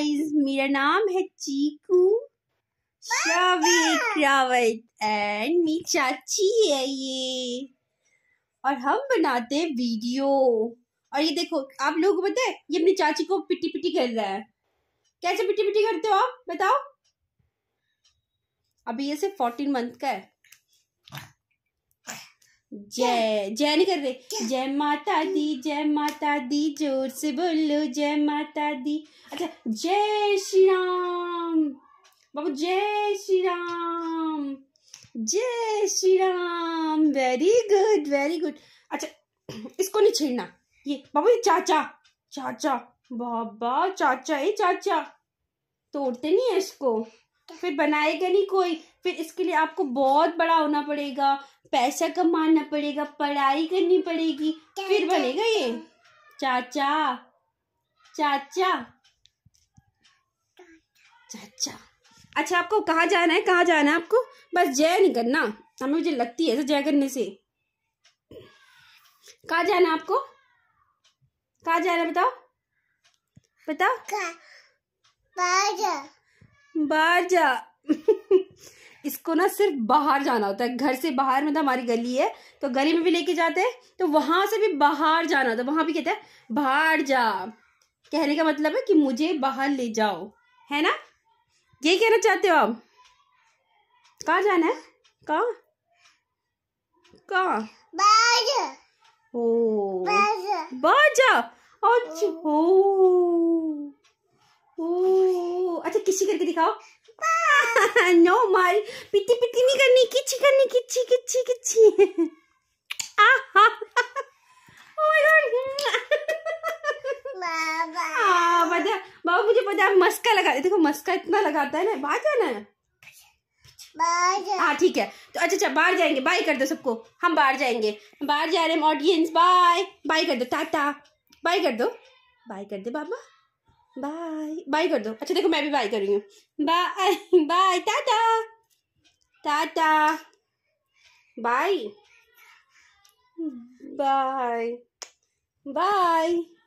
guys मेरा नाम है चीकू रावत एंड मेरी चाची है ये और हम बनाते हैं वीडियो और ये देखो आप लोगों को पता है ये अपनी चाची को पिटी पिटी कर रहा है कैसे पिटी पिटी करते हो आप बताओ अभी ये सिर्फ फोर्टीन मंथ का है जय जय नहीं कर रहे जय माता दी जय माता दी जोर से बोलो जय माता दी अच्छा जय श्री राम बाबू जय श्री राम जय Shri Ram very good very good अच्छा इसको नहीं छेड़ना ये बाबू ये चाचा चाचा बाबा चाचा ये चाचा तोड़ते नहीं है इसको फिर बनाएगा नहीं कोई फिर इसके लिए आपको बहुत बड़ा होना पड़ेगा पैसा कमाना पड़ेगा पढ़ाई करनी पड़ेगी फिर बनेगा ये चाचा चाचा चाचा अच्छा आपको कहाँ जाना है कहाँ जाना है आपको बस जय नहीं करना हमें मुझे लगती है जय करने से कहाँ जाना है आपको कहाँ जाना है बताओ बताओ बाहर जा इसको ना सिर्फ बाहर जाना होता है घर से बाहर मतलब हमारी गली है तो गली में भी लेके जाते हैं तो वहां से भी बाहर जाना होता है वहां भी कहते हैं बाहर जा कहने का मतलब है कि मुझे बाहर ले जाओ है ना ये कहना चाहते हो आप कहा जाना है कहा कहाँ बाहर बाजा बाजा अच्छा अच्छा किसी करके दिखाओ नो माल पिटी पिटी नहीं करनी किची करनी किची किची किची बाबा मुझे पता है मस्का लगा देखो मस्का इतना लगाता है ना बाहर जाना है हाँ ठीक है तो अच्छा अच्छा बाहर जाएंगे बाय कर दो सबको हम बाहर जाएंगे बाहर जा रहे हैं ऑडियंस बाय बाय कर दो टाटा बाय कर दो बाय कर दे बाबा बाय बाय कर दो अच्छा देखो मैं भी बाय कर रही हूँ bye bye tata tata bye bye bye